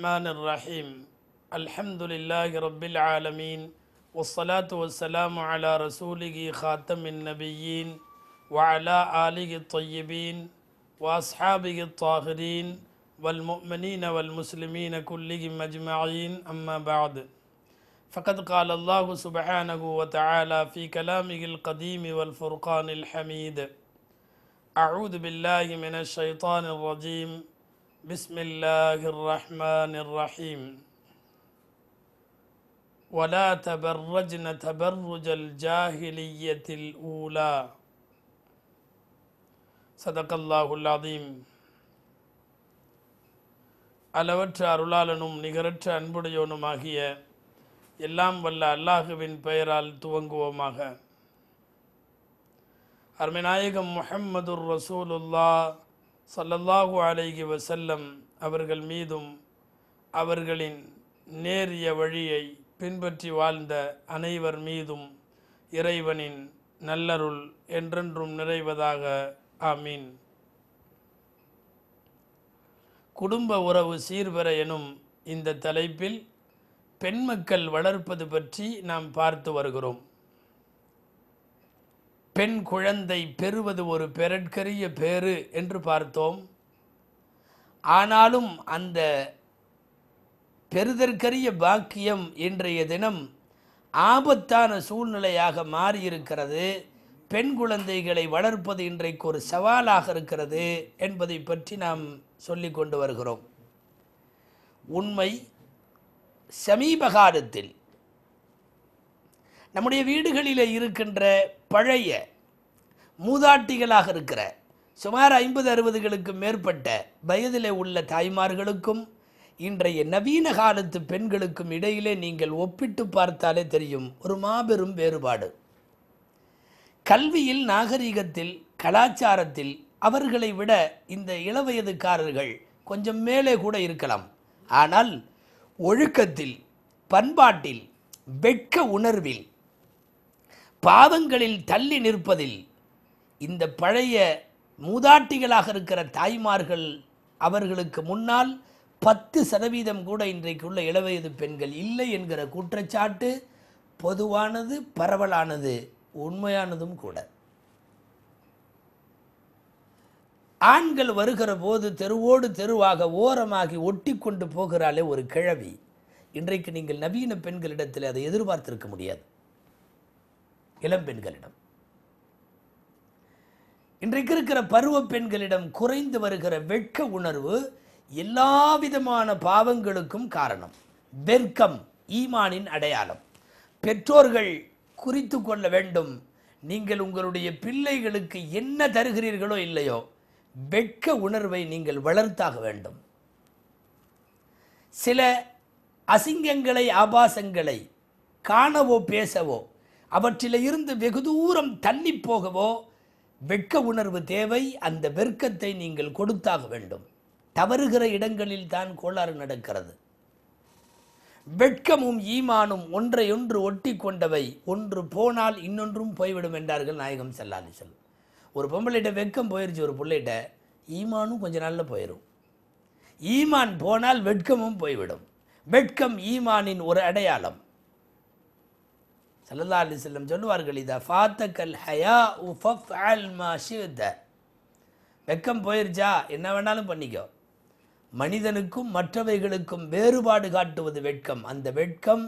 الرحمن الرحيم الحمد لله رب العالمين والصلاة والسلام على رسوله خاتم النبيين وعلى آله الطيبين وأصحابه الطاهرين والمؤمنين والمسلمين كلهم أجمعين أما بعد فقد قال الله سبحانه وتعالى في كلامه القديم والفرقان الحميد أعوذ بالله من الشيطان الرجيم بسم الله الرحمن الرحيم ولا تبرجن تبرج الجاهلية الأولى صدق الله العظيم على وجه أرولا لنوم نغرت أن بديون ما هي إلام ولا الله بن بيرال توانغو ما هي أرمنايكم محمد الرسول الله சல்லல்லாஹு அலைகி வசல்லம் அவர்கள் மீதும் அவர்களின் நேரிய வழியை பின்பற்றி வாழ்ந்த அனைவர் மீதும் இறைவனின் நல்லருள் என்றென்றும் நிறைவதாக ஆமீன் குடும்ப உறவு சீர்பெற எனும் இந்த தலைப்பில் பெண் மக்கள் வளர்ப்பது பற்றி நாம் பார்த்து வருகிறோம் பெண் குழந்தை பெறுவது ஒரு பெரட்கரிய பேறு என்று பார்த்தோம் ஆனாலும் அந்த பெறுதற்கரிய பாக்கியம் இன்றைய தினம் ஆபத்தான சூழ்நிலையாக மாறியிருக்கிறது பெண் குழந்தைகளை வளர்ப்பது இன்றைக்கு ஒரு சவாலாக இருக்கிறது என்பதை பற்றி நாம் சொல்லிக்கொண்டு கொண்டு வருகிறோம் உண்மை சமீப காலத்தில் நம்முடைய வீடுகளில் இருக்கின்ற பழைய மூதாட்டிகளாக இருக்கிற சுமார் ஐம்பது அறுபதுகளுக்கும் மேற்பட்ட வயதில் உள்ள தாய்மார்களுக்கும் இன்றைய நவீன காலத்து பெண்களுக்கும் இடையிலே நீங்கள் ஒப்பிட்டு பார்த்தாலே தெரியும் ஒரு மாபெரும் வேறுபாடு கல்வியில் நாகரிகத்தில் கலாச்சாரத்தில் அவர்களை விட இந்த இளவயதுக்காரர்கள் கொஞ்சம் மேலே கூட இருக்கலாம் ஆனால் ஒழுக்கத்தில் பண்பாட்டில் வெட்க உணர்வில் பாவங்களில் தள்ளி நிற்பதில் இந்த பழைய மூதாட்டிகளாக இருக்கிற தாய்மார்கள் அவர்களுக்கு முன்னால் பத்து சதவீதம் கூட இன்றைக்குள்ள இளவயது பெண்கள் இல்லை என்கிற குற்றச்சாட்டு பொதுவானது பரவலானது உண்மையானதும் கூட ஆண்கள் வருகிற போது தெருவோடு தெருவாக ஓரமாகி ஒட்டி கொண்டு போகிறாளே ஒரு கிழவி இன்றைக்கு நீங்கள் நவீன பெண்களிடத்தில் அதை எதிர்பார்த்திருக்க முடியாது இளம்பெண்களிடம் இன்றைக்கு இருக்கிற பருவ பெண்களிடம் குறைந்து வருகிற வெட்க உணர்வு எல்லா விதமான பாவங்களுக்கும் காரணம் வெர்க்கம் ஈமானின் அடையாளம் பெற்றோர்கள் குறித்து கொள்ள வேண்டும் நீங்கள் உங்களுடைய பிள்ளைகளுக்கு என்ன தருகிறீர்களோ இல்லையோ வெட்க உணர்வை நீங்கள் வளர்த்தாக வேண்டும் சில அசிங்கங்களை ஆபாசங்களை காணவோ பேசவோ அவற்றிலிருந்து வெகு தூரம் தள்ளி போகவோ வெட்க உணர்வு தேவை அந்த வெர்க்கத்தை நீங்கள் கொடுத்தாக வேண்டும் தவறுகிற இடங்களில் தான் கோளாறு நடக்கிறது வெட்கமும் ஈமானும் ஒன்றையொன்று ஒட்டி கொண்டவை ஒன்று போனால் இன்னொன்றும் போய்விடும் என்றார்கள் நாயகம் செல்லாலி செல் ஒரு பொம்பளைகிட்ட வெட்கம் போயிடுச்சு ஒரு பிள்ளைகிட்ட ஈமானும் கொஞ்ச நாளில் போயிடும் ஈமான் போனால் வெட்கமும் போய்விடும் வெட்கம் ஈமானின் ஒரு அடையாளம் சல்லா அலி செல்லம் சொல்லுவார்கள் இதை ஃபாத்த கல் ஹயா உஃப் அல் மாஷித வெக்கம் போயிருச்சா என்ன வேணாலும் பண்ணிக்கோ மனிதனுக்கும் மற்றவைகளுக்கும் வேறுபாடு காட்டுவது வெட்கம் அந்த வெட்கம்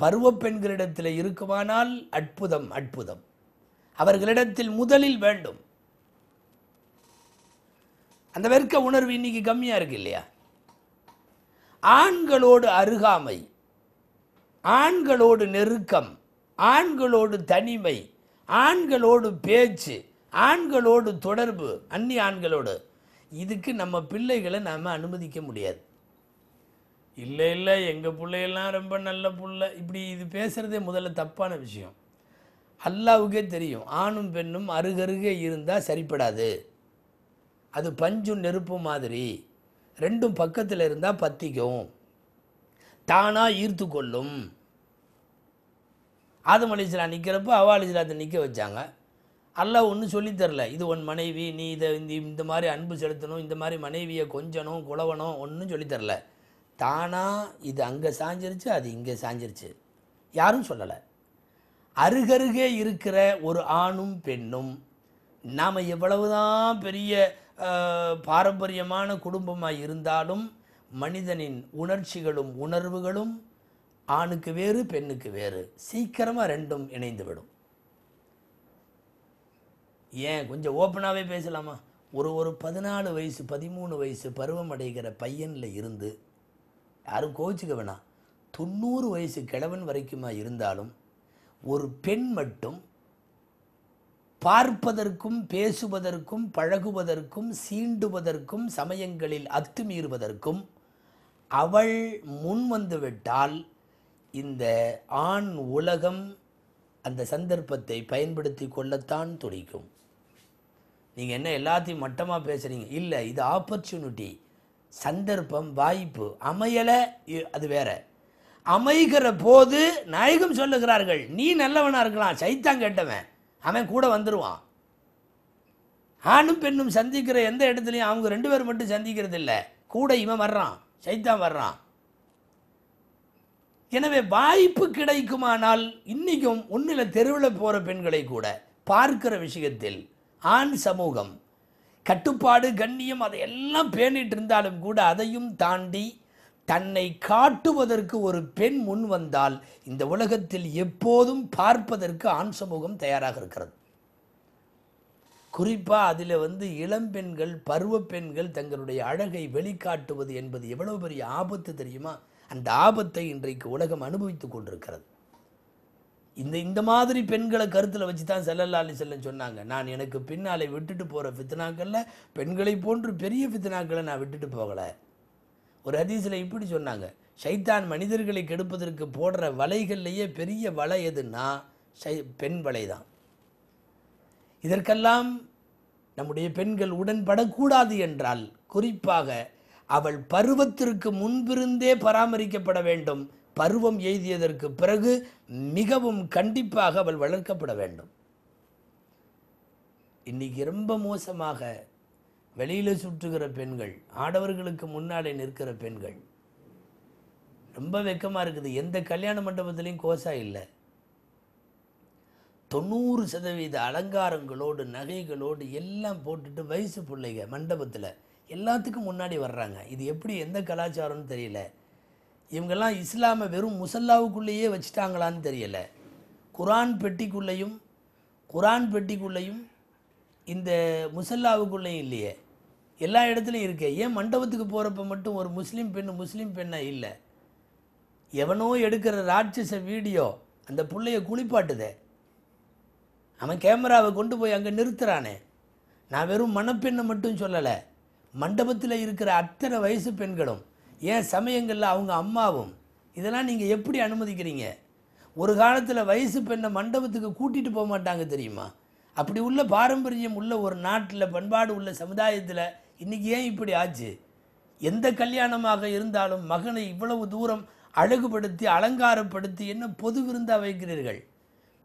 பருவ பெண்களிடத்தில் இருக்குமானால் அற்புதம் அற்புதம் அவர்களிடத்தில் முதலில் வேண்டும் அந்த வெட்க உணர்வு இன்னைக்கு கம்மியாக இருக்கு இல்லையா ஆண்களோடு அருகாமை ஆண்களோடு நெருக்கம் ஆண்களோடு தனிமை ஆண்களோடு பேச்சு ஆண்களோடு தொடர்பு அந்நிய ஆண்களோடு இதுக்கு நம்ம பிள்ளைகளை நாம் அனுமதிக்க முடியாது இல்லை இல்லை எங்கள் பிள்ளைகள்லாம் ரொம்ப நல்ல பிள்ளை இப்படி இது பேசுகிறதே முதல்ல தப்பான விஷயம் அல்லாவுக்கே தெரியும் ஆணும் பெண்ணும் அருகருகே இருந்தால் சரிப்படாது அது பஞ்சும் நெருப்பு மாதிரி ரெண்டும் பக்கத்தில் இருந்தால் பத்திக்கும் தானாக ஈர்த்து கொள்ளும் ஆதம் அலிஸ்லாம் நிற்கிறப்போ அவா அலிஸ்லாத்தை நிற்க வச்சாங்க அல்லாஹ் ஒன்றும் சொல்லித்தரல இது உன் மனைவி நீ இதை இந்த இந்த மாதிரி அன்பு செலுத்தணும் இந்த மாதிரி மனைவியை கொஞ்சணும் குழவணும் ஒன்றும் சொல்லித்தரல தானாக இது அங்கே சாஞ்சிருச்சு அது இங்கே சாஞ்சிருச்சு யாரும் சொல்லலை அருகருகே இருக்கிற ஒரு ஆணும் பெண்ணும் நாம் எவ்வளவுதான் பெரிய பாரம்பரியமான குடும்பமாக இருந்தாலும் மனிதனின் உணர்ச்சிகளும் உணர்வுகளும் ஆணுக்கு வேறு பெண்ணுக்கு வேறு சீக்கிரமாக ரெண்டும் இணைந்துவிடும் ஏன் கொஞ்சம் ஓப்பனாகவே பேசலாமா ஒரு ஒரு பதினாலு வயசு பதிமூணு வயசு பருவம் அடைகிற பையனில் இருந்து யாரும் கோச்சிக்க வேணாம் தொண்ணூறு வயசு கிழவன் வரைக்குமா இருந்தாலும் ஒரு பெண் மட்டும் பார்ப்பதற்கும் பேசுவதற்கும் பழகுவதற்கும் சீண்டுவதற்கும் சமயங்களில் அத்துமீறுவதற்கும் அவள் முன் வந்துவிட்டால் இந்த ஆண் உலகம் அந்த சந்தர்ப்பத்தை பயன்படுத்தி கொள்ளத்தான் துடிக்கும் நீங்கள் என்ன எல்லாத்தையும் மட்டமாக பேசுகிறீங்க இல்லை இது ஆப்பர்ச்சுனிட்டி சந்தர்ப்பம் வாய்ப்பு அமையலை அது வேற அமைகிற போது நாயகம் சொல்லுகிறார்கள் நீ நல்லவனாக இருக்கலாம் சைத்தான் கேட்டவன் அவன் கூட வந்துடுவான் ஆணும் பெண்ணும் சந்திக்கிற எந்த இடத்துலையும் அவங்க ரெண்டு பேர் மட்டும் சந்திக்கிறது இல்லை கூட இவன் வர்றான் சைத்தான் வர்றான் எனவே வாய்ப்பு கிடைக்குமானால் இன்றைக்கும் ஒன்றில் தெருவில் போகிற பெண்களை கூட பார்க்கிற விஷயத்தில் ஆண் சமூகம் கட்டுப்பாடு கண்ணியம் அதையெல்லாம் பேணிட்டு இருந்தாலும் கூட அதையும் தாண்டி தன்னை காட்டுவதற்கு ஒரு பெண் முன் வந்தால் இந்த உலகத்தில் எப்போதும் பார்ப்பதற்கு ஆண் சமூகம் தயாராக இருக்கிறது குறிப்பாக அதில் வந்து இளம்பெண்கள் பருவ பெண்கள் தங்களுடைய அழகை வெளிக்காட்டுவது என்பது எவ்வளோ பெரிய ஆபத்து தெரியுமா அந்த ஆபத்தை இன்றைக்கு உலகம் அனுபவித்து கொண்டிருக்கிறது இந்த இந்த மாதிரி பெண்களை கருத்தில் வச்சு தான் செல்லல்லா அலி செல்லன் சொன்னாங்க நான் எனக்கு பின்னாலே விட்டுட்டு போகிற ஃபித்னாக்களில் பெண்களை போன்று பெரிய ஃபித்னாக்களை நான் விட்டுட்டு போகலை ஒரு ஹதீஸில் இப்படி சொன்னாங்க சைத்தான் மனிதர்களை கெடுப்பதற்கு போடுற வலைகள்லேயே பெரிய வலை எதுன்னா சை பெண் வலை தான் இதற்கெல்லாம் நம்முடைய பெண்கள் உடன்படக்கூடாது என்றால் குறிப்பாக அவள் பருவத்திற்கு முன்பிருந்தே பராமரிக்கப்பட வேண்டும் பருவம் எய்தியதற்கு பிறகு மிகவும் கண்டிப்பாக அவள் வளர்க்கப்பட வேண்டும் இன்றைக்கி ரொம்ப மோசமாக வெளியில் சுற்றுகிற பெண்கள் ஆடவர்களுக்கு முன்னாலே நிற்கிற பெண்கள் ரொம்ப வெக்கமாக இருக்குது எந்த கல்யாண மண்டபத்துலேயும் கோசா இல்லை தொண்ணூறு சதவீத அலங்காரங்களோடு நகைகளோடு எல்லாம் போட்டுட்டு வயசு பிள்ளைங்க மண்டபத்தில் எல்லாத்துக்கும் முன்னாடி வர்றாங்க இது எப்படி எந்த கலாச்சாரம்னு தெரியல இவங்கெல்லாம் இஸ்லாமை வெறும் முசல்லாவுக்குள்ளேயே வச்சுட்டாங்களான்னு தெரியலை குரான் பெட்டிக்குள்ளேயும் குரான் பெட்டிக்குள்ளேயும் இந்த முசல்லாவுக்குள்ளேயும் இல்லையே எல்லா இடத்துலையும் இருக்கே ஏன் மண்டபத்துக்கு போகிறப்ப மட்டும் ஒரு முஸ்லீம் பெண் முஸ்லீம் பெண்ணாக இல்லை எவனோ எடுக்கிற ராட்சச வீடியோ அந்த பிள்ளைய குளிப்பாட்டுதே அவன் கேமராவை கொண்டு போய் அங்கே நிறுத்துறானே நான் வெறும் மணப்பெண்ணை மட்டும் சொல்லலை மண்டபத்தில் இருக்கிற அத்தனை வயசு பெண்களும் ஏன் சமயங்களில் அவங்க அம்மாவும் இதெல்லாம் நீங்கள் எப்படி அனுமதிக்கிறீங்க ஒரு காலத்தில் வயசு பெண்ணை மண்டபத்துக்கு கூட்டிகிட்டு போக மாட்டாங்க தெரியுமா அப்படி உள்ள பாரம்பரியம் உள்ள ஒரு நாட்டில் பண்பாடு உள்ள சமுதாயத்தில் இன்றைக்கி ஏன் இப்படி ஆச்சு எந்த கல்யாணமாக இருந்தாலும் மகனை இவ்வளவு தூரம் அழகுபடுத்தி அலங்காரப்படுத்தி என்ன பொது விருந்தாக வைக்கிறீர்கள்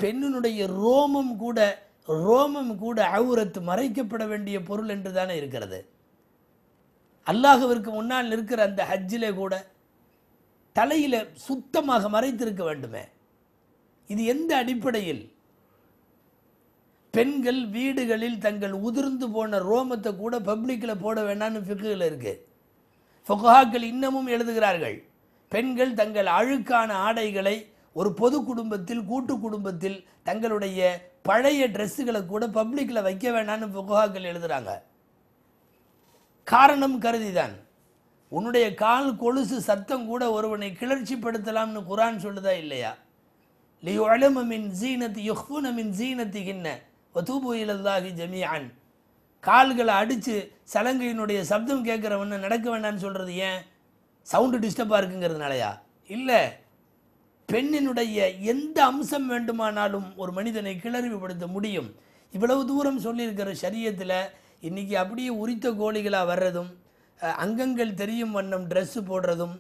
பெண்ணினுடைய ரோமம் கூட ரோமம் கூட அவுரத்து மறைக்கப்பட வேண்டிய பொருள் என்று தானே இருக்கிறது அல்லாஹுவிற்கு முன்னால் நிற்கிற அந்த ஹஜ்ஜிலே கூட தலையில் சுத்தமாக மறைத்திருக்க வேண்டுமே இது எந்த அடிப்படையில் பெண்கள் வீடுகளில் தங்கள் உதிர்ந்து போன ரோமத்தை கூட பப்ளிக்கில் போட வேண்டாம்னு ஃபிக்குகள் இருக்குது ஃபொகாக்கள் இன்னமும் எழுதுகிறார்கள் பெண்கள் தங்கள் அழுக்கான ஆடைகளை ஒரு பொது குடும்பத்தில் கூட்டு குடும்பத்தில் தங்களுடைய பழைய ட்ரெஸ்ஸுகளை கூட பப்ளிக்கில் வைக்க வேண்டாம்னு ஃபொகாக்கள் எழுதுகிறாங்க காரணம் கருதிதான் உன்னுடைய கால் கொலுசு சத்தம் கூட ஒருவனை கிளர்ச்சிப்படுத்தலாம்னு குரான் சொல்லுதா இல்லையா லியோ அலமின் ஜீனத்து யுஹ்புனமின் ஜீனத்து ஹின்ன ஒத்தூபுயிலல்லாஹி ஜமியான் கால்களை அடித்து சலங்கையினுடைய சப்தம் கேட்குறவன நடக்க வேண்டாம்னு சொல்கிறது ஏன் சவுண்டு டிஸ்டர்பாக இருக்குங்கிறதுனாலயா இல்லை பெண்ணினுடைய எந்த அம்சம் வேண்டுமானாலும் ஒரு மனிதனை கிளறிவுபடுத்த முடியும் இவ்வளவு தூரம் சொல்லியிருக்கிற சரியத்தில் இன்றைக்கி அப்படியே உரித்த கோழிகளாக வர்றதும் அங்கங்கள் தெரியும் வண்ணம் ட்ரெஸ்ஸு போடுறதும்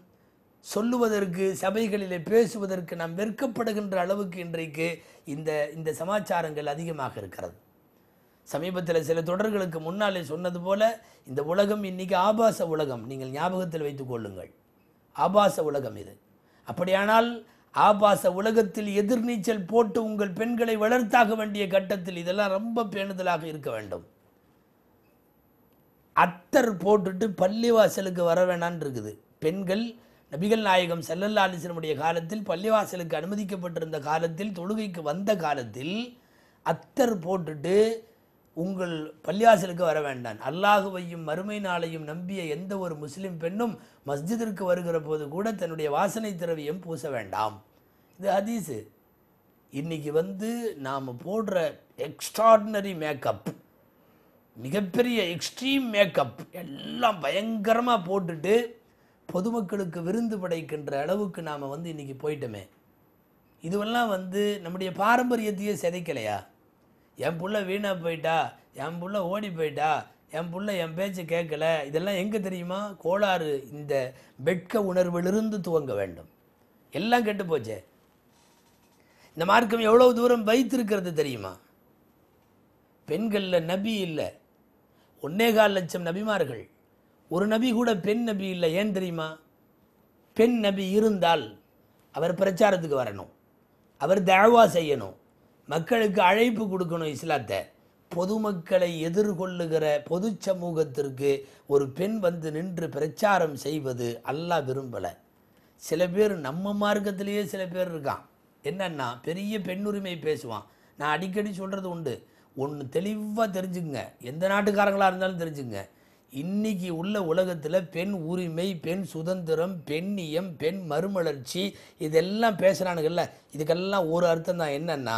சொல்லுவதற்கு சபைகளில் பேசுவதற்கு நாம் வெறுக்கப்படுகின்ற அளவுக்கு இன்றைக்கு இந்த இந்த சமாச்சாரங்கள் அதிகமாக இருக்கிறது சமீபத்தில் சில தொடர்களுக்கு முன்னாலே சொன்னது போல இந்த உலகம் இன்னைக்கு ஆபாச உலகம் நீங்கள் ஞாபகத்தில் வைத்துக் கொள்ளுங்கள் ஆபாச உலகம் இது அப்படியானால் ஆபாச உலகத்தில் எதிர்நீச்சல் போட்டு உங்கள் பெண்களை வளர்த்தாக வேண்டிய கட்டத்தில் இதெல்லாம் ரொம்ப பேணுதலாக இருக்க வேண்டும் அத்தர் போட்டுட்டு பள்ளிவாசலுக்கு வர வேணான் இருக்குது பெண்கள் நபிகள் நாயகம் செல்லல்லா அலிசனுடைய காலத்தில் பள்ளிவாசலுக்கு அனுமதிக்கப்பட்டிருந்த காலத்தில் தொழுகைக்கு வந்த காலத்தில் அத்தர் போட்டுட்டு உங்கள் பள்ளிவாசலுக்கு வர வேண்டாம் அல்லாஹுவையும் மறுமை நாளையும் நம்பிய எந்த ஒரு முஸ்லீம் பெண்ணும் மஸ்ஜிதிற்கு வருகிற போது கூட தன்னுடைய வாசனை திரவியம் பூச வேண்டாம் இது ஹதீஸு இன்றைக்கி வந்து நாம் போடுற எக்ஸ்ட்ராடினரி மேக்கப் மிகப்பெரிய எக்ஸ்ட்ரீம் மேக்கப் எல்லாம் பயங்கரமாக போட்டுட்டு பொதுமக்களுக்கு விருந்து படைக்கின்ற அளவுக்கு நாம் வந்து இன்றைக்கி போயிட்டோமே இதுவெல்லாம் வந்து நம்முடைய பாரம்பரியத்தையே சிதைக்கலையா என் புள்ள வீணாக போயிட்டா என் புள்ள ஓடி போயிட்டா என் புள்ள என் பேச்சை கேட்கல இதெல்லாம் எங்கே தெரியுமா கோளாறு இந்த வெட்க உணர்விலிருந்து துவங்க வேண்டும் எல்லாம் கெட்டு போச்சே இந்த மார்க்கம் எவ்வளோ தூரம் வைத்திருக்கிறது தெரியுமா பெண்களில் நபி இல்லை ஒன்னேகால் லட்சம் நபிமார்கள் ஒரு நபி கூட பெண் நபி இல்லை ஏன் தெரியுமா பெண் நபி இருந்தால் அவர் பிரச்சாரத்துக்கு வரணும் அவர் தேவா செய்யணும் மக்களுக்கு அழைப்பு கொடுக்கணும் இஸ்லாத்தை பொதுமக்களை எதிர்கொள்ளுகிற பொது சமூகத்திற்கு ஒரு பெண் வந்து நின்று பிரச்சாரம் செய்வது அல்லா விரும்பலை சில பேர் நம்ம மார்க்கத்திலேயே சில பேர் இருக்கான் என்னன்னா பெரிய பெண்ணுரிமை பேசுவான் நான் அடிக்கடி சொல்கிறது உண்டு ஒன்று தெளிவாக தெரிஞ்சுக்குங்க எந்த நாட்டுக்காரங்களாக இருந்தாலும் தெரிஞ்சுங்க இன்றைக்கி உள்ள உலகத்தில் பெண் உரிமை பெண் சுதந்திரம் பெண்ணியம் பெண் மறுமலர்ச்சி இதெல்லாம் பேசுகிறானுங்கல்ல இதுக்கெல்லாம் ஒரு அர்த்தம் தான் என்னென்னா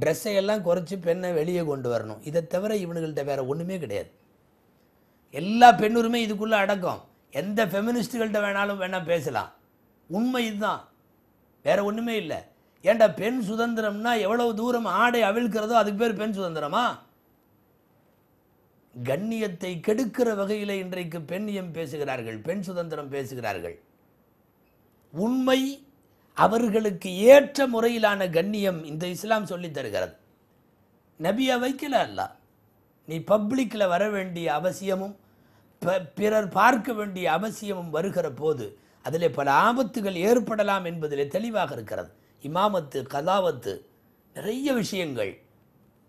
ட்ரெஸ்ஸை எல்லாம் குறைச்சி பெண்ணை வெளியே கொண்டு வரணும் இதை தவிர இவனுங்கள்ட்ட வேறு ஒன்றுமே கிடையாது எல்லா பெண்ணுரிமை இதுக்குள்ளே அடக்கம் எந்த ஃபெமினிஸ்ட்டுகள்கிட்ட வேணாலும் வேணால் பேசலாம் உண்மை இதுதான் வேறு ஒன்றுமே இல்லை ஏண்ட பெண் சுதந்திரம்னா எவ்வளவு தூரம் ஆடை அவிழ்க்கிறதோ அதுக்கு பேர் பெண் சுதந்திரமா கண்ணியத்தை கெடுக்கிற வகையில் இன்றைக்கு பெண்ணியம் பேசுகிறார்கள் பெண் சுதந்திரம் பேசுகிறார்கள் உண்மை அவர்களுக்கு ஏற்ற முறையிலான கண்ணியம் இந்த இஸ்லாம் சொல்லி தருகிறது நபியை வைக்கல அல்ல நீ பப்ளிக்கில் வர வேண்டிய அவசியமும் பிறர் பார்க்க வேண்டிய அவசியமும் வருகிற போது அதில் பல ஆபத்துகள் ஏற்படலாம் என்பதில் தெளிவாக இருக்கிறது இமாமத்து கதாவத்து நிறைய விஷயங்கள்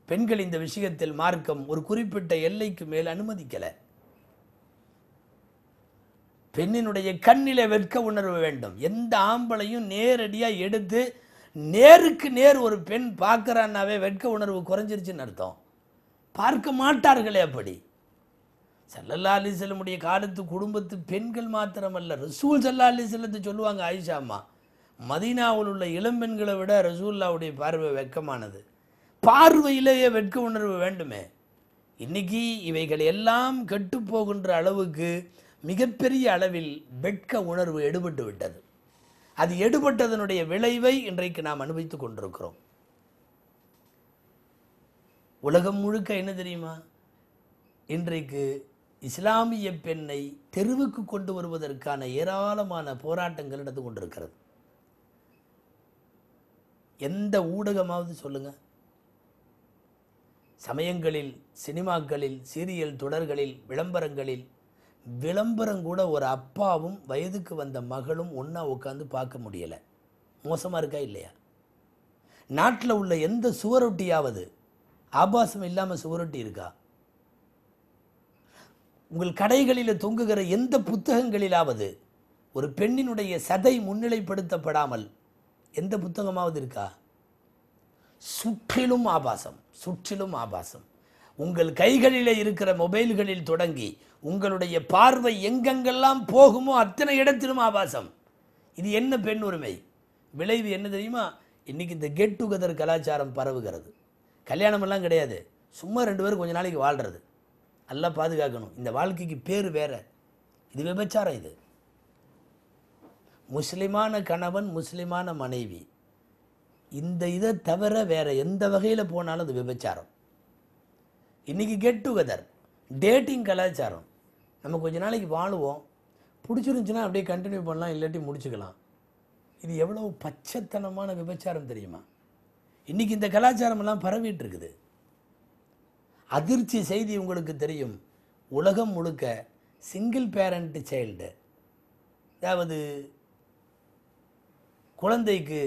பெண்கள் இந்த விஷயத்தில் மார்க்கம் ஒரு குறிப்பிட்ட எல்லைக்கு மேல் அனுமதிக்கலை பெண்ணினுடைய கண்ணில வெட்க உணர்வு வேண்டும் எந்த ஆம்பளையும் நேரடியாக எடுத்து நேருக்கு நேர் ஒரு பெண் பார்க்குறான்னாவே வெட்க உணர்வு குறைஞ்சிருச்சுன்னு அர்த்தம் பார்க்க மாட்டார்களே அப்படி சல்லல்லா அலிசல்லமுடைய காலத்து குடும்பத்து பெண்கள் மாத்திரமல்ல ரசூல் சல்லா அலிசல்லத்தை சொல்லுவாங்க ஆயிஷா அம்மா மதீனாவில் உள்ள இளம்பெண்களை விட ரசூல்லாவுடைய பார்வை வெக்கமானது பார்வையிலேயே வெட்க உணர்வு வேண்டுமே இன்றைக்கி இவைகள் எல்லாம் கெட்டுப்போகின்ற அளவுக்கு மிகப்பெரிய அளவில் வெட்க உணர்வு எடுபட்டு விட்டது அது எடுபட்டதனுடைய விளைவை இன்றைக்கு நாம் அனுபவித்து கொண்டிருக்கிறோம் உலகம் முழுக்க என்ன தெரியுமா இன்றைக்கு இஸ்லாமிய பெண்ணை தெருவுக்கு கொண்டு வருவதற்கான ஏராளமான போராட்டங்கள் நடந்து கொண்டிருக்கிறது எந்த ஊடகமாவது சொல்லுங்கள் சமயங்களில் சினிமாக்களில் சீரியல் தொடர்களில் விளம்பரங்களில் விளம்பரம் கூட ஒரு அப்பாவும் வயதுக்கு வந்த மகளும் ஒன்றா உட்காந்து பார்க்க முடியலை மோசமாக இருக்கா இல்லையா நாட்டில் உள்ள எந்த சுவரொட்டியாவது ஆபாசம் இல்லாமல் சுவரொட்டி இருக்கா உங்கள் கடைகளில் தொங்குகிற எந்த புத்தகங்களிலாவது ஒரு பெண்ணினுடைய சதை முன்னிலைப்படுத்தப்படாமல் எந்த புத்தகமாவது இருக்கா சுற்றிலும் ஆபாசம் சுற்றிலும் ஆபாசம் உங்கள் கைகளில் இருக்கிற மொபைல்களில் தொடங்கி உங்களுடைய பார்வை எங்கெங்கெல்லாம் போகுமோ அத்தனை இடத்திலும் ஆபாசம் இது என்ன பெண் உரிமை விளைவு என்ன தெரியுமா இன்றைக்கி இந்த கெட் டுகெதர் கலாச்சாரம் பரவுகிறது கல்யாணமெல்லாம் கிடையாது சும்மா ரெண்டு பேரும் கொஞ்ச நாளைக்கு வாழ்கிறது நல்லா பாதுகாக்கணும் இந்த வாழ்க்கைக்கு பேர் வேறு இது விபச்சாரம் இது முஸ்லிமான கணவன் முஸ்லிமான மனைவி இந்த இதை தவிர வேறு எந்த வகையில் போனாலும் அது விபச்சாரம் இன்றைக்கி கெட் டுகெதர் டேட்டிங் கலாச்சாரம் நம்ம கொஞ்ச நாளைக்கு வாழுவோம் பிடிச்சிருந்துச்சுன்னா அப்படியே கண்டினியூ பண்ணலாம் இல்லாட்டி முடிச்சுக்கலாம் இது எவ்வளோ பச்சைத்தனமான விபச்சாரம் தெரியுமா இன்றைக்கி இந்த கலாச்சாரமெல்லாம் பரவிட்டு இருக்குது அதிர்ச்சி செய்தி உங்களுக்கு தெரியும் உலகம் முழுக்க சிங்கிள் பேரண்ட் சைல்டு அதாவது குழந்தைக்கு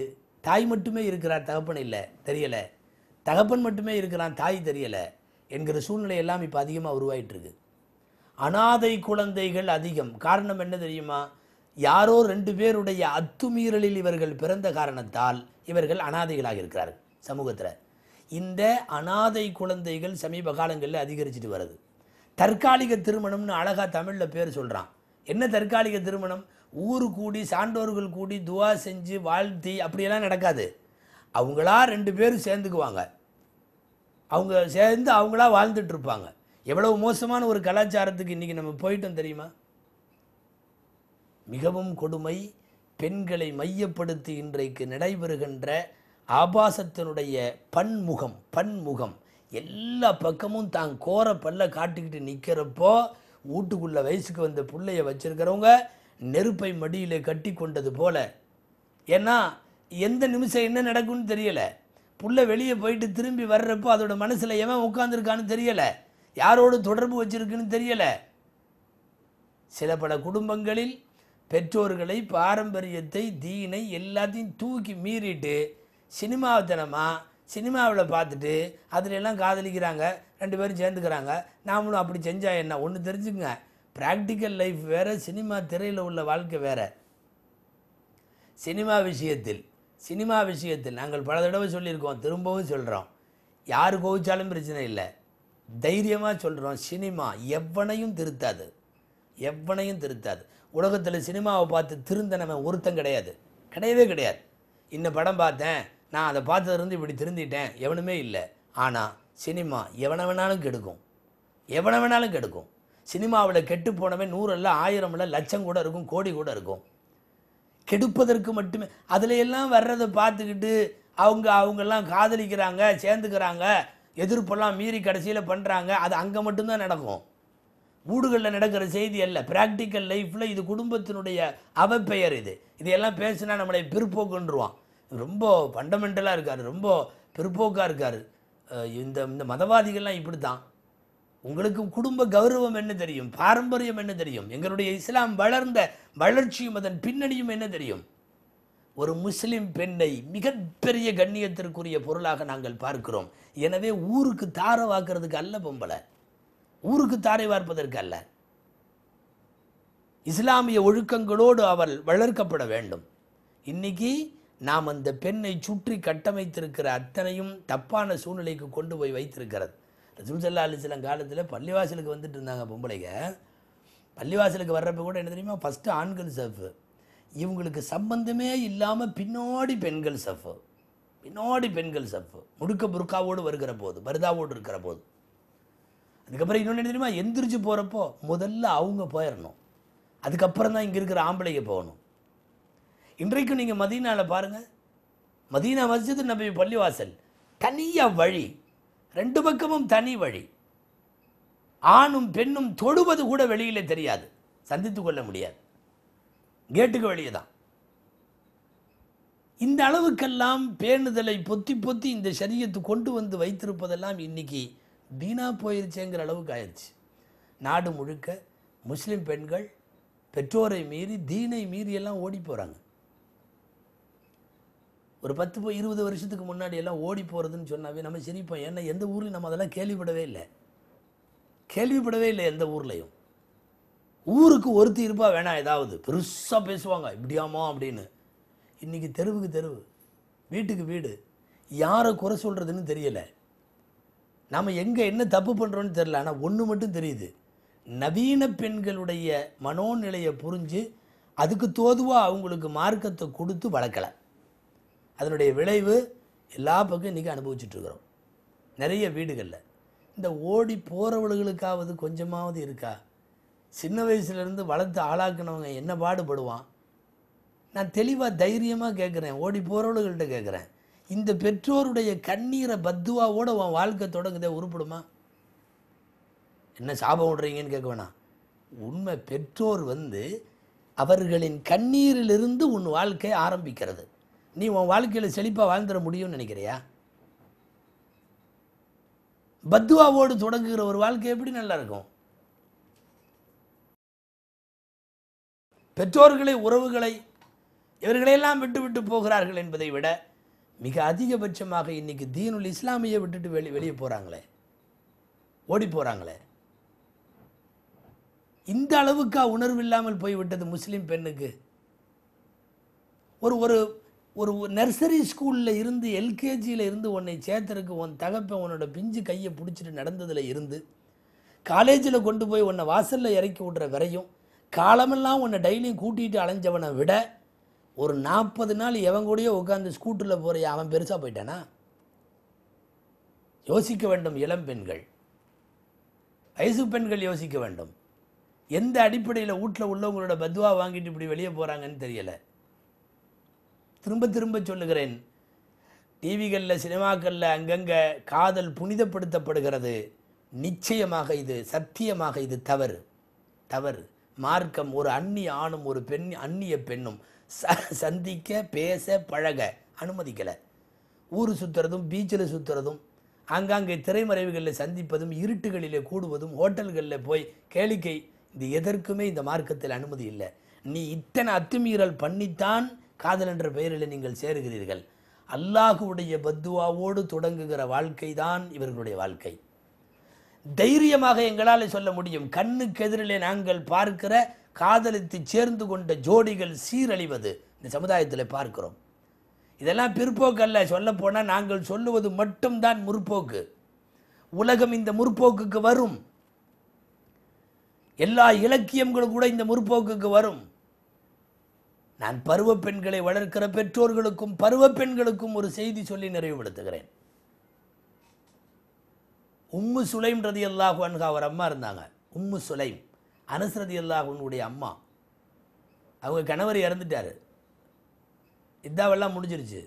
தாய் மட்டுமே இருக்கிறார் தகப்பன் இல்லை தெரியலை தகப்பன் மட்டுமே இருக்கிறான் தாய் தெரியலை என்கிற சூழ்நிலை எல்லாம் இப்போ அதிகமாக உருவாயிட்டுருக்கு அனாதை குழந்தைகள் அதிகம் காரணம் என்ன தெரியுமா யாரோ ரெண்டு பேருடைய அத்துமீறலில் இவர்கள் பிறந்த காரணத்தால் இவர்கள் அனாதைகளாக இருக்கிறார்கள் சமூகத்தில் இந்த அனாதை குழந்தைகள் சமீப காலங்களில் அதிகரிச்சிட்டு வருது தற்காலிக திருமணம்னு அழகாக தமிழில் பேர் சொல்கிறான் என்ன தற்காலிக திருமணம் ஊர் கூடி சான்றோர்கள் கூடி துவா செஞ்சு வாழ்த்தி அப்படியெல்லாம் நடக்காது அவங்களா ரெண்டு பேரும் சேர்ந்துக்குவாங்க அவங்க சேர்ந்து அவங்களா வாழ்ந்துட்டுருப்பாங்க எவ்வளவு மோசமான ஒரு கலாச்சாரத்துக்கு இன்றைக்கி நம்ம போயிட்டோம் தெரியுமா மிகவும் கொடுமை பெண்களை மையப்படுத்தி இன்றைக்கு நடைபெறுகின்ற ஆபாசத்தினுடைய பன்முகம் பன்முகம் எல்லா பக்கமும் தான் கோர பல்ல காட்டிக்கிட்டு நிற்கிறப்போ வீட்டுக்குள்ளே வயசுக்கு வந்த பிள்ளைய வச்சுருக்கிறவங்க நெருப்பை மடியிலே கட்டி கொண்டது போல ஏன்னா எந்த நிமிஷம் என்ன நடக்கும்னு தெரியலை புள்ள வெளியே போயிட்டு திரும்பி வர்றப்போ அதோட மனசில் எவன் உட்காந்துருக்கான்னு தெரியலை யாரோடு தொடர்பு வச்சுருக்குன்னு தெரியலை சில பல குடும்பங்களில் பெற்றோர்களை பாரம்பரியத்தை தீனை எல்லாத்தையும் தூக்கி மீறிட்டு சினிமாவத்தனமாக சினிமாவில் பார்த்துட்டு அதிலெல்லாம் காதலிக்கிறாங்க ரெண்டு பேரும் சேர்ந்துக்கிறாங்க நாமளும் அப்படி செஞ்சால் என்ன ஒன்று தெரிஞ்சுக்கங்க ப்ராக்டிக்கல் லைஃப் வேறு சினிமா திரையில் உள்ள வாழ்க்கை வேறு சினிமா விஷயத்தில் சினிமா விஷயத்தில் நாங்கள் பல தடவை சொல்லியிருக்கோம் திரும்பவும் சொல்கிறோம் யார் கோவிச்சாலும் பிரச்சனை இல்லை தைரியமாக சொல்கிறோம் சினிமா எவனையும் திருத்தாது எவனையும் திருத்தாது உலகத்தில் சினிமாவை பார்த்து திருந்தனவன் ஒருத்தம் கிடையாது கிடையவே கிடையாது இந்த படம் பார்த்தேன் நான் அதை பார்த்ததுலேருந்து இப்படி திருந்திட்டேன் எவனுமே இல்லை ஆனால் சினிமா எவனை வேணாலும் கெடுக்கும் எவனை வேணாலும் கெடுக்கும் சினிமாவில் கெட்டு போனவன் நூறல்ல இல்லை லட்சம் கூட இருக்கும் கோடி கூட இருக்கும் கெடுப்பதற்கு மட்டுமே அதில் எல்லாம் வர்றதை பார்த்துக்கிட்டு அவங்க அவங்கெல்லாம் காதலிக்கிறாங்க சேர்ந்துக்கிறாங்க எதிர்ப்பெல்லாம் மீறி கடைசியில் பண்ணுறாங்க அது அங்கே மட்டும்தான் நடக்கும் ஊடுகளில் நடக்கிற செய்தி அல்ல ப்ராக்டிக்கல் லைஃப்பில் இது குடும்பத்தினுடைய அவப்பெயர் இது இதையெல்லாம் பேசினா நம்மளை பிற்போக்குன்றுவான் ரொம்ப ஃபண்டமெண்டலாக இருக்கார் ரொம்ப பிற்போக்காக இருக்கார் இந்த இந்த மதவாதிகள்லாம் இப்படி தான் உங்களுக்கு குடும்ப கௌரவம் என்ன தெரியும் பாரம்பரியம் என்ன தெரியும் எங்களுடைய இஸ்லாம் வளர்ந்த வளர்ச்சியும் அதன் பின்னணியும் என்ன தெரியும் ஒரு முஸ்லீம் பெண்ணை மிகப்பெரிய கண்ணியத்திற்குரிய பொருளாக நாங்கள் பார்க்கிறோம் எனவே ஊருக்கு தாரை வாக்குறதுக்கு அல்ல பொம்பளை ஊருக்கு தாரை வார்ப்பதற்கு அல்ல இஸ்லாமிய ஒழுக்கங்களோடு அவள் வளர்க்கப்பட வேண்டும் இன்னைக்கு நாம் அந்த பெண்ணை சுற்றி கட்டமைத்திருக்கிற அத்தனையும் தப்பான சூழ்நிலைக்கு கொண்டு போய் வைத்திருக்கிறது ரசூல்சல்லா அலிஸ்லாம் காலத்தில் பள்ளிவாசலுக்கு வந்துட்டு இருந்தாங்க பொம்பளைங்க பள்ளிவாசலுக்கு வர்றப்ப கூட என்ன தெரியுமா ஃபஸ்ட்டு ஆண்கள் சஃபு இவங்களுக்கு சம்பந்தமே இல்லாமல் பின்னாடி பெண்கள் சஃபு பின்னாடி பெண்கள் சஃபு முடுக்க புருக்காவோடு வருகிற போது பருதாவோடு இருக்கிற போது அதுக்கப்புறம் இன்னொன்று என்ன தெரியுமா எந்திரிச்சு போகிறப்போ முதல்ல அவங்க போயிடணும் அதுக்கப்புறம் தான் இங்கே இருக்கிற ஆம்பளைங்க போகணும் இன்றைக்கும் நீங்கள் மதீனாவில் பாருங்கள் மதீனா மஸ்ஜித் நபி பள்ளிவாசல் தனியாக வழி ரெண்டு பக்கமும் தனி வழி ஆணும் பெண்ணும் தொடுவது கூட வெளியில் தெரியாது சந்தித்து கொள்ள முடியாது கேட்டுக்கு வெளியே தான் இந்த அளவுக்கெல்லாம் பேணுதலை பொத்தி பொத்தி இந்த சரியத்தை கொண்டு வந்து வைத்திருப்பதெல்லாம் இன்றைக்கி வீணாக போயிருச்சேங்கிற அளவுக்கு ஆயிடுச்சு நாடு முழுக்க முஸ்லீம் பெண்கள் பெற்றோரை மீறி தீனை மீறி எல்லாம் ஓடி போகிறாங்க ஒரு பத்து இருபது வருஷத்துக்கு முன்னாடி எல்லாம் ஓடி போகிறதுன்னு சொன்னாவே நம்ம சிரிப்போம் ஏன்னா எந்த ஊர்லையும் நம்ம அதெல்லாம் கேள்விப்படவே இல்லை கேள்விப்படவே இல்லை எந்த ஊர்லேயும் ஊருக்கு ஒருத்தி இருப்பா வேணாம் ஏதாவது பெருசாக பேசுவாங்க இப்படியாமா அப்படின்னு இன்றைக்கி தெருவுக்கு தெருவு வீட்டுக்கு வீடு யாரை குறை சொல்கிறதுன்னு தெரியலை நாம் எங்கே என்ன தப்பு பண்ணுறோன்னு தெரில ஆனால் ஒன்று மட்டும் தெரியுது நவீன பெண்களுடைய மனோநிலையை புரிஞ்சு அதுக்கு தோதுவாக அவங்களுக்கு மார்க்கத்தை கொடுத்து வளர்க்கலை அதனுடைய விளைவு எல்லா பக்கம் இன்றைக்கி அனுபவிச்சுட்ருக்குறோம் நிறைய வீடுகளில் இந்த ஓடி போகிறவர்களுக்காவது கொஞ்சமாவது இருக்கா சின்ன வயசுலேருந்து வளர்த்து ஆளாக்குனவங்க என்ன பாடுபடுவான் நான் தெளிவாக தைரியமாக கேட்குறேன் ஓடி போகிறவர்கள்ட்ட கேட்குறேன் இந்த பெற்றோருடைய கண்ணீரை பத்துவாவோடு உன் வாழ்க்கை தொடங்குதே உருப்பிடுமா என்ன சாபம் விடுறீங்கன்னு கேட்க வேணாம் உண்மை பெற்றோர் வந்து அவர்களின் கண்ணீரிலிருந்து உன் வாழ்க்கை ஆரம்பிக்கிறது நீ உன் வாழ்க்கையில் செழிப்பாக வாழ்ந்துட முடியும்னு நினைக்கிறியா பத்துவாவோடு தொடங்குகிற ஒரு வாழ்க்கை எப்படி நல்லா இருக்கும் பெற்றோர்களை உறவுகளை இவர்களையெல்லாம் விட்டு விட்டு போகிறார்கள் என்பதை விட மிக அதிகபட்சமாக இன்றைக்கி தீனுல் இஸ்லாமியை விட்டுட்டு வெளி வெளியே போகிறாங்களே ஓடி போகிறாங்களே இந்த அளவுக்கா உணர்வு இல்லாமல் போய்விட்டது முஸ்லீம் பெண்ணுக்கு ஒரு ஒரு ஒரு நர்சரி ஸ்கூலில் இருந்து எல்கேஜியில் இருந்து உன்னை சேர்த்துறக்கு உன் தகப்ப உன்னோட பிஞ்சு கையை பிடிச்சிட்டு நடந்ததில் இருந்து காலேஜில் கொண்டு போய் உன்னை வாசலில் இறக்கி விட்ற வரையும் காலமெல்லாம் உன்னை டெய்லியும் கூட்டிகிட்டு அலைஞ்சவனை விட ஒரு நாற்பது நாள் எவன் கூடயே உட்காந்து ஸ்கூட்டரில் போகிற அவன் பெருசாக போயிட்டானா யோசிக்க வேண்டும் இளம் பெண்கள் வயசு பெண்கள் யோசிக்க வேண்டும் எந்த அடிப்படையில் வீட்டில் உள்ளவங்களோட பத்வா வாங்கிட்டு இப்படி வெளியே போகிறாங்கன்னு தெரியலை திரும்ப திரும்ப சொல்லுகிறேன் டிவிகளில் சினிமாக்களில் அங்கங்கே காதல் புனிதப்படுத்தப்படுகிறது நிச்சயமாக இது சத்தியமாக இது தவறு தவறு மார்க்கம் ஒரு அந்நிய ஆணும் ஒரு பெண் அந்நிய பெண்ணும் ச சந்திக்க பேச பழக அனுமதிக்கலை ஊர் சுற்றுறதும் பீச்சில் சுற்றுறதும் ஆங்காங்கே திரைமறைவுகளில் சந்திப்பதும் இருட்டுகளிலே கூடுவதும் ஹோட்டல்களில் போய் கேளிக்கை இது எதற்குமே இந்த மார்க்கத்தில் அனுமதி இல்லை நீ இத்தனை அத்துமீறல் பண்ணித்தான் காதல் என்ற பெயரில் நீங்கள் சேருகிறீர்கள் அல்லாஹுடைய பத்துவாவோடு தொடங்குகிற வாழ்க்கை தான் இவர்களுடைய வாழ்க்கை தைரியமாக எங்களால் சொல்ல முடியும் கண்ணுக்கு எதிரிலே நாங்கள் பார்க்கிற காதலித்து சேர்ந்து கொண்ட ஜோடிகள் சீரழிவது இந்த சமுதாயத்தில் பார்க்கிறோம் இதெல்லாம் பிற்போக்கல்ல சொல்லப்போனால் நாங்கள் சொல்லுவது மட்டும்தான் முற்போக்கு உலகம் இந்த முற்போக்குக்கு வரும் எல்லா இலக்கியங்களும் கூட இந்த முற்போக்குக்கு வரும் நான் பருவ பெண்களை வளர்க்கிற பெற்றோர்களுக்கும் பருவ பெண்களுக்கும் ஒரு செய்தி சொல்லி நிறைவுபடுத்துகிறேன் உம்மு சுலைம் ரதி அன்கா அவர் அம்மா இருந்தாங்க உம்மு சுலைம் அனுசரதி ரதி அம்மா அவங்க கணவர் இறந்துட்டார் இதாவெல்லாம் முடிஞ்சிருச்சு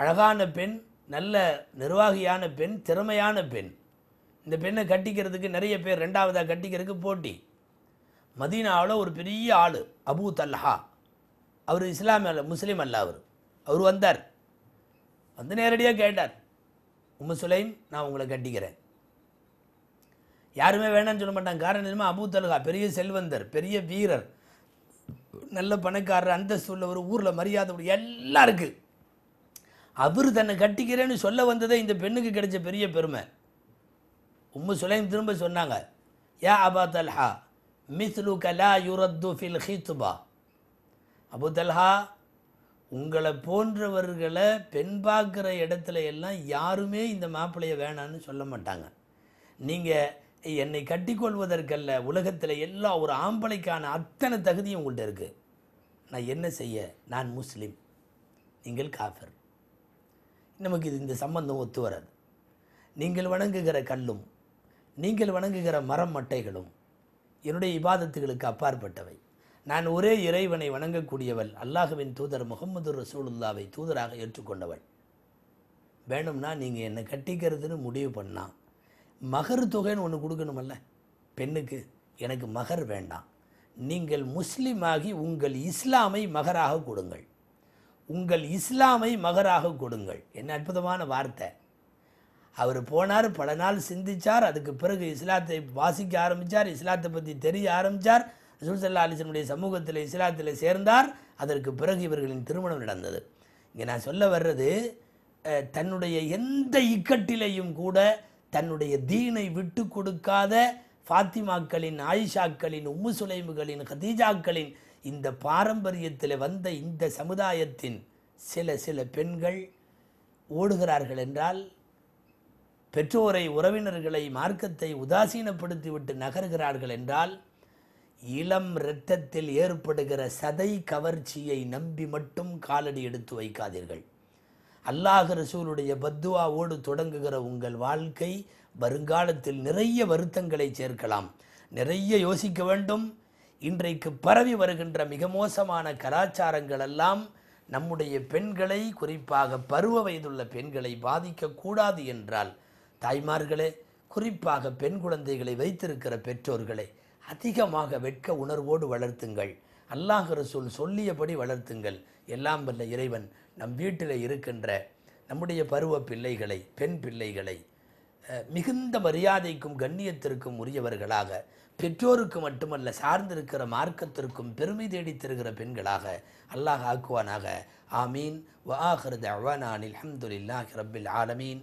அழகான பெண் நல்ல நிர்வாகியான பெண் திறமையான பெண் இந்த பெண்ணை கட்டிக்கிறதுக்கு நிறைய பேர் ரெண்டாவதாக கட்டிக்கிறதுக்கு போட்டி மதீனாவில் ஒரு பெரிய ஆள் அபு தல்ஹா அவர் இஸ்லாம் அல்ல முஸ்லீம் அல்ல அவர் அவர் வந்தார் வந்து நேரடியாக கேட்டார் உம்ம சுலைம் நான் உங்களை கட்டிக்கிறேன் யாருமே வேணான்னு சொல்ல மாட்டாங்க காரணம் அபு தல்ஹா பெரிய செல்வந்தர் பெரிய வீரர் நல்ல பணக்காரர் அந்தஸ்து உள்ளவர் ஊரில் மரியாதை எல்லாம் இருக்குது அவர் தன்னை கட்டிக்கிறேன்னு சொல்ல வந்ததே இந்த பெண்ணுக்கு கிடைச்ச பெரிய பெருமை உம்மு சுலைம் திரும்ப சொன்னாங்க யா அபா தல்ஹா மிஸ்லு கலா யுரத்து ஃபில் ஹித்துபா அபுதல்ஹா உங்களை போன்றவர்களை பெண் பார்க்குற இடத்துல எல்லாம் யாருமே இந்த மாப்பிள்ளையை வேணான்னு சொல்ல மாட்டாங்க நீங்கள் என்னை கட்டிக்கொள்வதற்கல்ல உலகத்தில் எல்லா ஒரு ஆம்பளைக்கான அத்தனை தகுதியும் உங்கள்கிட்ட இருக்குது நான் என்ன செய்ய நான் முஸ்லீம் நீங்கள் காஃபர் நமக்கு இது இந்த சம்பந்தம் ஒத்து வராது நீங்கள் வணங்குகிற கல்லும் நீங்கள் வணங்குகிற மரம் மட்டைகளும் என்னுடைய இபாதத்துகளுக்கு அப்பாற்பட்டவை நான் ஒரே இறைவனை வணங்கக்கூடியவள் அல்லாஹுவின் தூதர் முகமது ரசூலுல்லாவை தூதராக ஏற்றுக்கொண்டவள் வேணும்னா நீங்கள் என்னை கட்டிக்கிறதுன்னு முடிவு பண்ணால் மகர் தொகைன்னு ஒன்று கொடுக்கணுமல்ல பெண்ணுக்கு எனக்கு மகர் வேண்டாம் நீங்கள் முஸ்லீமாகி உங்கள் இஸ்லாமை மகராக கொடுங்கள் உங்கள் இஸ்லாமை மகராக கொடுங்கள் என்ன அற்புதமான வார்த்தை அவர் போனார் பல நாள் சிந்தித்தார் அதுக்கு பிறகு இஸ்லாத்தை வாசிக்க ஆரம்பித்தார் இஸ்லாத்தை பற்றி தெரிய ஆரம்பித்தார் சுல்சல்லா அலிசனுடைய சமூகத்தில் இஸ்லாத்தில் சேர்ந்தார் அதற்கு பிறகு இவர்களின் திருமணம் நடந்தது இங்கே நான் சொல்ல வர்றது தன்னுடைய எந்த இக்கட்டிலையும் கூட தன்னுடைய தீனை விட்டு கொடுக்காத ஃபாத்திமாக்களின் ஆயிஷாக்களின் உம்மு சுலைமுகளின் ஹதீஜாக்களின் இந்த பாரம்பரியத்தில் வந்த இந்த சமுதாயத்தின் சில சில பெண்கள் ஓடுகிறார்கள் என்றால் பெற்றோரை உறவினர்களை மார்க்கத்தை உதாசீனப்படுத்திவிட்டு நகர்கிறார்கள் என்றால் இளம் இரத்தத்தில் ஏற்படுகிற சதை கவர்ச்சியை நம்பி மட்டும் காலடி எடுத்து வைக்காதீர்கள் அல்லாஹ் ரசூலுடைய பத்துவாவோடு தொடங்குகிற உங்கள் வாழ்க்கை வருங்காலத்தில் நிறைய வருத்தங்களை சேர்க்கலாம் நிறைய யோசிக்க வேண்டும் இன்றைக்கு பரவி வருகின்ற மிக மோசமான கலாச்சாரங்கள் எல்லாம் நம்முடைய பெண்களை குறிப்பாக பருவ வயதுள்ள பெண்களை பாதிக்கக்கூடாது என்றால் தாய்மார்களே குறிப்பாக பெண் குழந்தைகளை வைத்திருக்கிற பெற்றோர்களை அதிகமாக வெட்க உணர்வோடு வளர்த்துங்கள் அல்லாஹ் ரசூல் சொல்லியபடி வளர்த்துங்கள் எல்லாம் வல்ல இறைவன் நம் வீட்டில் இருக்கின்ற நம்முடைய பருவ பிள்ளைகளை பெண் பிள்ளைகளை மிகுந்த மரியாதைக்கும் கண்ணியத்திற்கும் உரியவர்களாக பெற்றோருக்கு மட்டுமல்ல சார்ந்திருக்கிற மார்க்கத்திற்கும் பெருமை தேடி தருகிற பெண்களாக அல்லாஹ் ஆக்குவானாக ஆமீன் வ ஆஹர் தவானானில் அஹமதுல்லாஹ் ரபில் ஆலமீன்